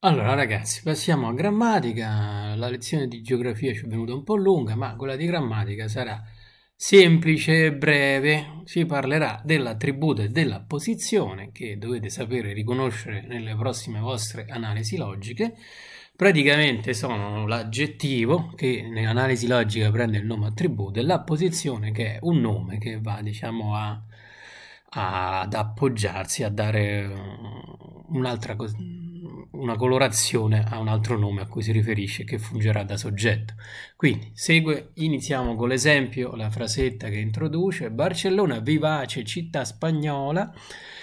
Allora ragazzi, passiamo a grammatica, la lezione di geografia ci è venuta un po' lunga, ma quella di grammatica sarà semplice e breve, si parlerà dell'attributo e della posizione che dovete sapere riconoscere nelle prossime vostre analisi logiche, praticamente sono l'aggettivo che nell'analisi logica prende il nome attributo e la posizione che è un nome che va diciamo a, a, ad appoggiarsi, a dare eh, un'altra cosa una colorazione ha un altro nome a cui si riferisce che fungerà da soggetto. Quindi segue, iniziamo con l'esempio, la frasetta che introduce, Barcellona vivace città spagnola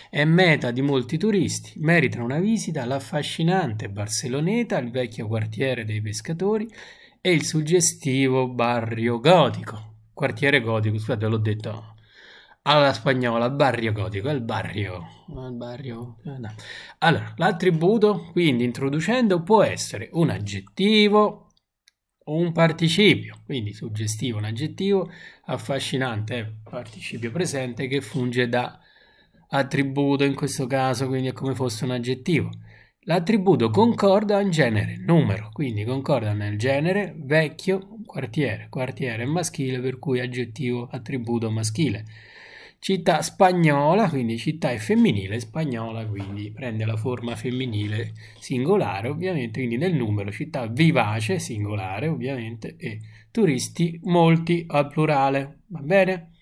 è meta di molti turisti, merita una visita l'affascinante Barceloneta, il vecchio quartiere dei pescatori e il suggestivo barrio gotico. Quartiere gotico, scusate l'ho detto alla spagnola, barrio gotico, il barrio, il barrio, no. Allora, l'attributo, quindi introducendo, può essere un aggettivo o un participio, quindi suggestivo un aggettivo, affascinante è eh, participio presente che funge da attributo in questo caso, quindi è come fosse un aggettivo. L'attributo concorda in genere, numero, quindi concorda nel genere vecchio, quartiere, quartiere maschile, per cui aggettivo, attributo maschile città spagnola, quindi città è femminile, spagnola quindi prende la forma femminile singolare ovviamente, quindi nel numero città vivace singolare ovviamente e turisti molti al plurale, va bene?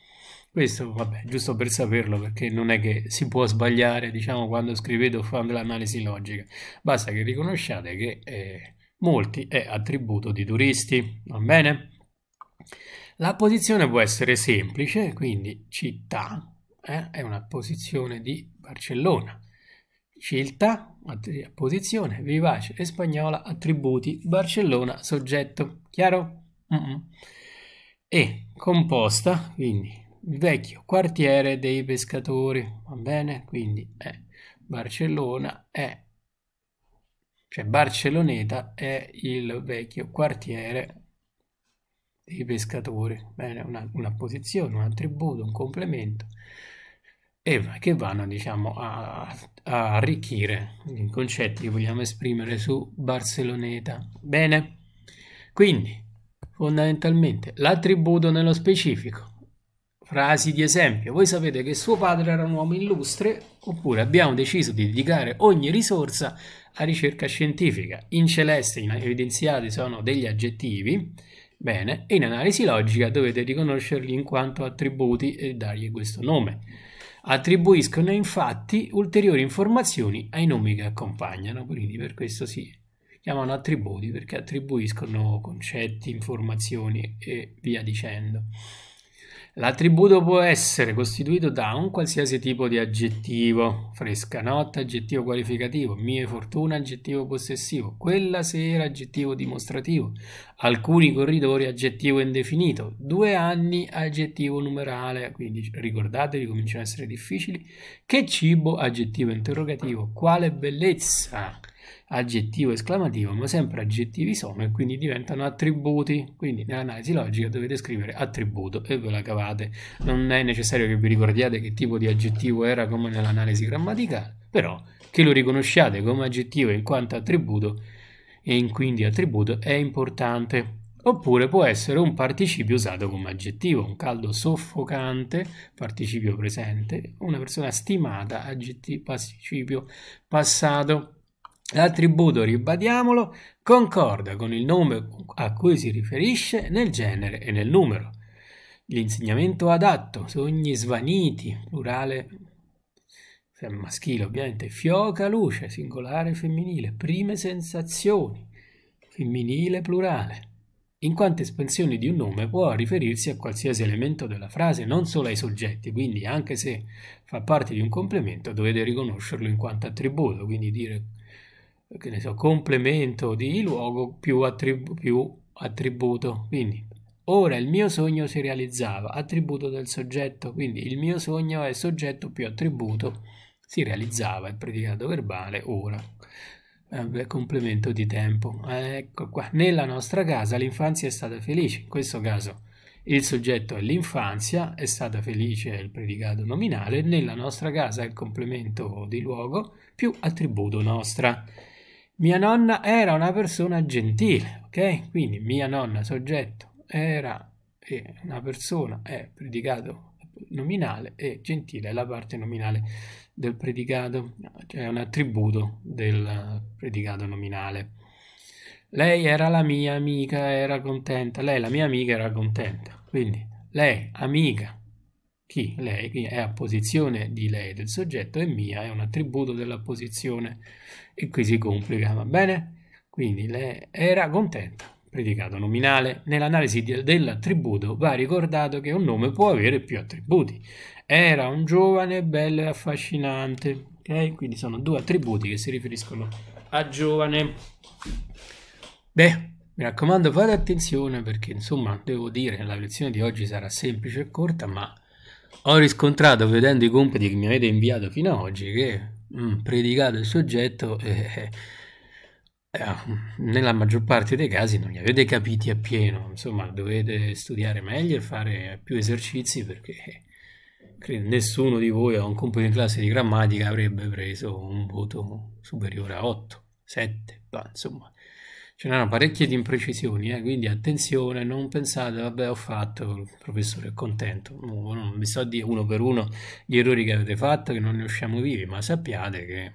Questo vabbè, giusto per saperlo perché non è che si può sbagliare diciamo quando scrivete o fate l'analisi logica, basta che riconosciate che eh, molti è attributo di turisti, va bene? La posizione può essere semplice, quindi città eh, è una posizione di Barcellona. Città, posizione, vivace e spagnola, attributi, Barcellona, soggetto. Chiaro? Mm -mm. E composta, quindi vecchio quartiere dei pescatori, va bene? Quindi eh, Barcellona è, cioè Barcelloneta è il vecchio quartiere dei pescatori. Bene, una, una posizione, un attributo, un complemento e che vanno diciamo, a, a, arricchire i concetti che vogliamo esprimere su Barceloneta. Bene? Quindi, fondamentalmente, l'attributo nello specifico. Frasi di esempio. Voi sapete che suo padre era un uomo illustre, oppure abbiamo deciso di dedicare ogni risorsa a ricerca scientifica. In celeste, in evidenziati, sono degli aggettivi Bene, in analisi logica dovete riconoscerli in quanto attributi e dargli questo nome. Attribuiscono infatti ulteriori informazioni ai nomi che accompagnano, quindi per questo si chiamano attributi perché attribuiscono concetti, informazioni e via dicendo. L'attributo può essere costituito da un qualsiasi tipo di aggettivo, fresca notte, aggettivo qualificativo, mie fortuna, aggettivo possessivo, quella sera, aggettivo dimostrativo, alcuni corridori, aggettivo indefinito, due anni, aggettivo numerale, quindi ricordatevi, cominciano ad essere difficili, che cibo, aggettivo interrogativo, quale bellezza, aggettivo esclamativo, ma sempre aggettivi sono e quindi diventano attributi. Quindi nell'analisi logica dovete scrivere attributo e ve la cavate. Non è necessario che vi ricordiate che tipo di aggettivo era come nell'analisi grammaticale, però che lo riconosciate come aggettivo in quanto attributo e in quindi attributo è importante. Oppure può essere un participio usato come aggettivo, un caldo soffocante, participio presente, una persona stimata, aggettivo, participio passato. L'attributo, ribadiamolo, concorda con il nome a cui si riferisce nel genere e nel numero. L'insegnamento adatto, sogni svaniti, plurale maschile ovviamente, fioca luce, singolare femminile, prime sensazioni, femminile plurale. In quanto espansione di un nome può riferirsi a qualsiasi elemento della frase, non solo ai soggetti, quindi anche se fa parte di un complemento dovete riconoscerlo in quanto attributo, quindi dire che ne so, complemento di luogo più, attrib più attributo. Quindi ora il mio sogno si realizzava, attributo del soggetto, quindi il mio sogno è soggetto più attributo, si realizzava il predicato verbale ora. complemento di tempo. ecco qua, nella nostra casa l'infanzia è stata felice, in questo caso il soggetto è l'infanzia, è stata felice il predicato nominale, nella nostra casa è il complemento di luogo più attributo nostra. Mia nonna era una persona gentile, ok? Quindi mia nonna, soggetto, era eh, una persona, è predicato nominale e gentile è la parte nominale del predicato, cioè un attributo del predicato nominale. Lei era la mia amica, era contenta, lei la mia amica era contenta, quindi lei, amica, chi, lei, quindi è a posizione di lei del soggetto e mia è un attributo della posizione e qui si complica, va bene? Quindi lei era contenta, predicato nominale. Nell'analisi dell'attributo va ricordato che un nome può avere più attributi. Era un giovane, bello e affascinante, ok? Quindi sono due attributi che si riferiscono a giovane. Beh, mi raccomando fate attenzione perché insomma devo dire la lezione di oggi sarà semplice e corta ma ho riscontrato vedendo i compiti che mi avete inviato fino ad oggi che mm, predicato il soggetto eh, eh, nella maggior parte dei casi non li avete capiti appieno, insomma dovete studiare meglio e fare più esercizi perché credo, nessuno di voi a un compito in classe di grammatica avrebbe preso un voto superiore a 8, 7, bah, insomma ce n'erano parecchie di imprecisioni, eh, quindi attenzione, non pensate, vabbè ho fatto, il professore è contento, non vi so dire uno per uno gli errori che avete fatto, che non ne usciamo vivi, ma sappiate che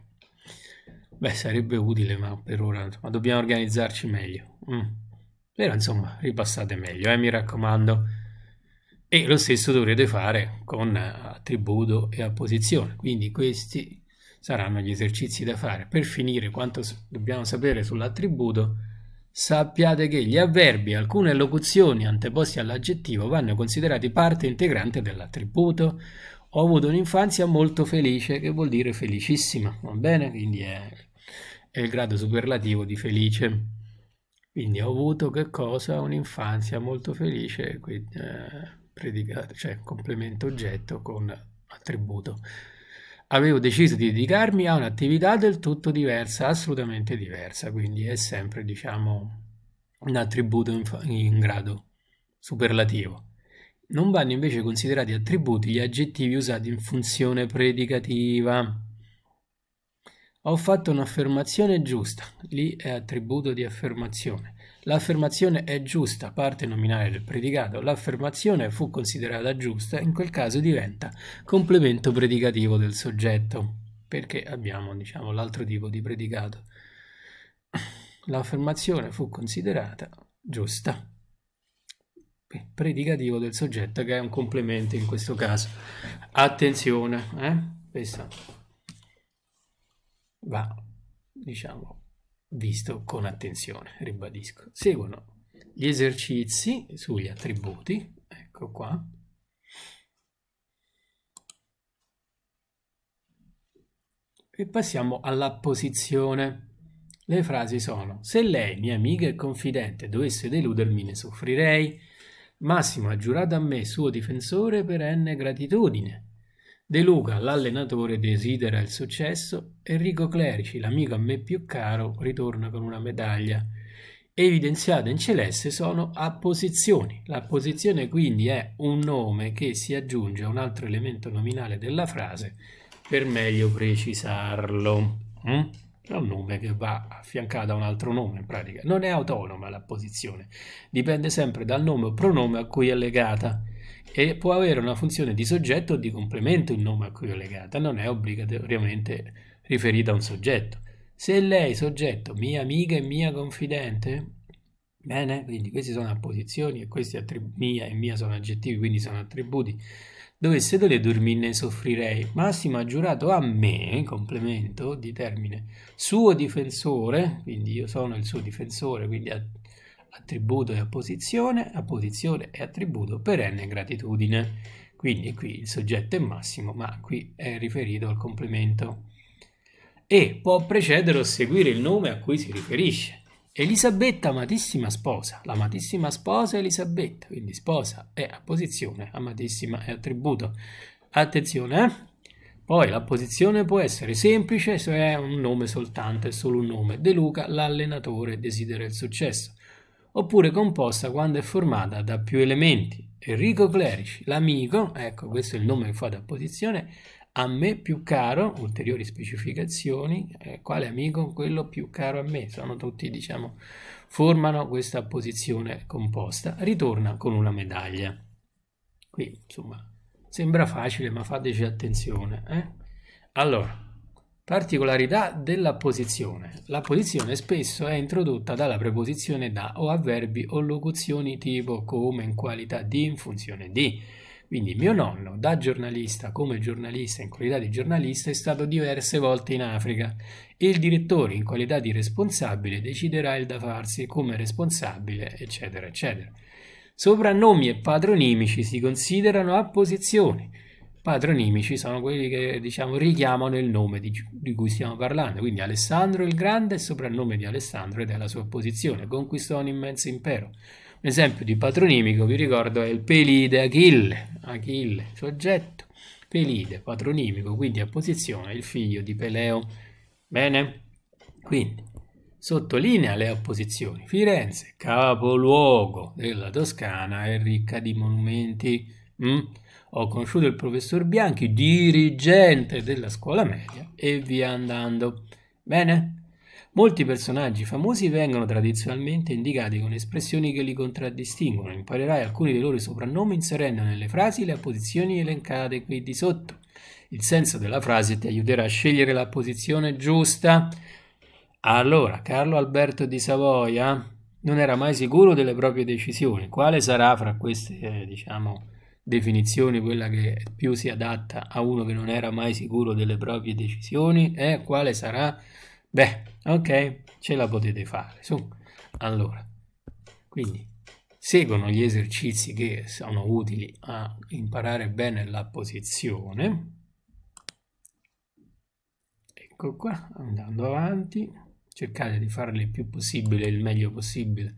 beh, sarebbe utile, ma per ora ma dobbiamo organizzarci meglio. Mm. Però insomma, ripassate meglio, eh, mi raccomando. E lo stesso dovrete fare con attributo e apposizione, quindi questi saranno gli esercizi da fare. Per finire quanto dobbiamo sapere sull'attributo, sappiate che gli avverbi e alcune locuzioni anteposti all'aggettivo vanno considerati parte integrante dell'attributo. Ho avuto un'infanzia molto felice, che vuol dire felicissima, va bene? Quindi è, è il grado superlativo di felice. Quindi ho avuto che cosa? Un'infanzia molto felice, quindi, eh, cioè complemento oggetto con attributo avevo deciso di dedicarmi a un'attività del tutto diversa, assolutamente diversa, quindi è sempre, diciamo, un attributo in, in grado superlativo. Non vanno invece considerati attributi gli aggettivi usati in funzione predicativa. Ho fatto un'affermazione giusta, lì è attributo di affermazione. L'affermazione è giusta, parte nominale del predicato. L'affermazione fu considerata giusta, in quel caso diventa complemento predicativo del soggetto, perché abbiamo, diciamo, l'altro tipo di predicato. L'affermazione fu considerata giusta predicativo del soggetto che è un complemento in questo caso. Attenzione, eh? questa va, diciamo, visto con attenzione, ribadisco. Seguono gli esercizi sugli attributi, ecco qua. E passiamo alla posizione. Le frasi sono Se lei, mia amica e confidente, dovesse deludermi ne soffrirei. Massimo ha giurato a me, suo difensore, perenne gratitudine. De Luca, l'allenatore, desidera il successo, Enrico Clerici, l'amico a me più caro, ritorna con una medaglia. Evidenziate in celeste sono apposizioni. L'apposizione quindi è un nome che si aggiunge a un altro elemento nominale della frase per meglio precisarlo. Mm? È un nome che va affiancato a un altro nome in pratica. Non è autonoma l'apposizione, dipende sempre dal nome o pronome a cui è legata e può avere una funzione di soggetto o di complemento il nome a cui è legata, non è obbligatoriamente riferita a un soggetto. Se lei soggetto, mia amica e mia confidente, bene, quindi queste sono apposizioni e questi mia e mia sono aggettivi, quindi sono attributi, dovesse doler ne soffrirei. Massimo ha giurato a me, complemento di termine, suo difensore, quindi io sono il suo difensore, quindi a attributo e apposizione, apposizione e attributo, perenne gratitudine. Quindi qui il soggetto è massimo, ma qui è riferito al complemento. E può precedere o seguire il nome a cui si riferisce. Elisabetta, amatissima sposa. L'amatissima sposa è Elisabetta, quindi sposa è apposizione, amatissima è attributo. Attenzione, eh? Poi posizione può essere semplice se è un nome soltanto, è solo un nome. De Luca, l'allenatore, desidera il successo oppure composta quando è formata da più elementi. Enrico Clerici, l'amico, ecco questo è il nome che fa da posizione, a me più caro, ulteriori specificazioni, eh, quale amico? Quello più caro a me, sono tutti, diciamo, formano questa posizione composta, ritorna con una medaglia. Qui, insomma, sembra facile, ma fateci attenzione. Eh? Allora, Particolarità della posizione. La posizione spesso è introdotta dalla preposizione da o avverbi o locuzioni tipo come, in qualità di, in funzione di. Quindi mio nonno, da giornalista, come giornalista, in qualità di giornalista, è stato diverse volte in Africa. Il direttore, in qualità di responsabile, deciderà il da farsi come responsabile, eccetera, eccetera. Soprannomi e patronimici si considerano apposizioni Patronimici sono quelli che diciamo, richiamano il nome di, di, cui stiamo parlando, quindi Alessandro il Grande è soprannome di Alessandro ed è la sua posizione, conquistò un immenso impero. Un esempio di patronimico, vi ricordo, è il Pelide Achille, Achille, soggetto, Pelide, patronimico, quindi a posizione il figlio di Peleo. Bene? Quindi, sottolinea le opposizioni. Firenze, capoluogo della Toscana, è ricca di monumenti. Mm? ho conosciuto il professor Bianchi, dirigente della scuola media, e via andando. Bene? Molti personaggi famosi vengono tradizionalmente indicati con espressioni che li contraddistinguono. Imparerai alcuni dei loro soprannomi inserendo nelle frasi le apposizioni elencate qui di sotto. Il senso della frase ti aiuterà a scegliere la posizione giusta. Allora, Carlo Alberto di Savoia non era mai sicuro delle proprie decisioni. Quale sarà fra queste, eh, diciamo, definizione quella che più si adatta a uno che non era mai sicuro delle proprie decisioni eh, quale sarà? Beh, ok, ce la potete fare. Su. Allora, quindi seguono gli esercizi che sono utili a imparare bene la posizione. Ecco qua, andando avanti, cercate di farle il più possibile, il meglio possibile.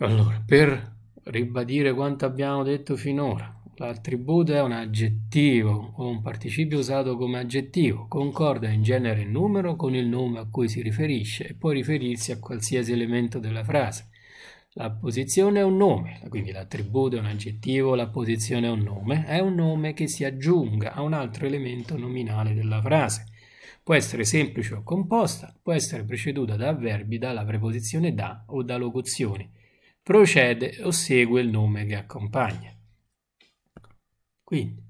Allora, per ribadire quanto abbiamo detto finora. L'attributo è un aggettivo o un participio usato come aggettivo, concorda in genere e numero con il nome a cui si riferisce e può riferirsi a qualsiasi elemento della frase. La posizione è un nome, quindi l'attributo è un aggettivo, la posizione è un nome, è un nome che si aggiunga a un altro elemento nominale della frase. Può essere semplice o composta, può essere preceduta da avverbi, dalla preposizione da o da locuzioni procede o segue il nome che accompagna. Quindi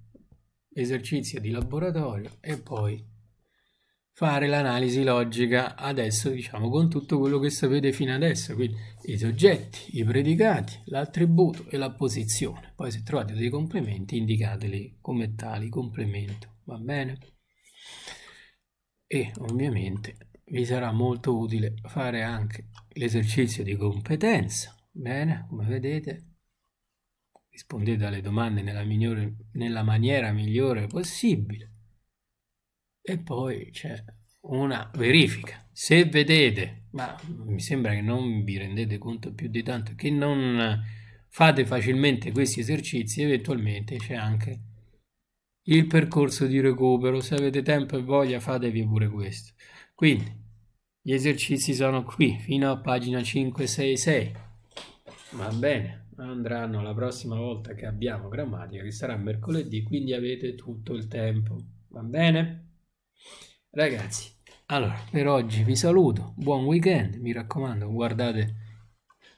esercizio di laboratorio e poi fare l'analisi logica adesso diciamo con tutto quello che sapete fino adesso quindi i soggetti, i predicati, l'attributo e la posizione poi se trovate dei complementi indicateli come tali complemento va bene? e ovviamente vi sarà molto utile fare anche l'esercizio di competenza Bene, come vedete, rispondete alle domande nella, migliore, nella maniera migliore possibile. E poi c'è una verifica. Se vedete, ma mi sembra che non vi rendete conto più di tanto, che non fate facilmente questi esercizi, eventualmente c'è anche il percorso di recupero. Se avete tempo e voglia, fatevi pure questo. Quindi, gli esercizi sono qui, fino a pagina 566. Va bene, andranno la prossima volta che abbiamo grammatica, che sarà mercoledì, quindi avete tutto il tempo. Va bene? Ragazzi, allora, per oggi vi saluto, buon weekend, mi raccomando, guardate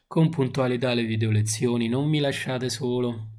con puntualità le video lezioni, non mi lasciate solo,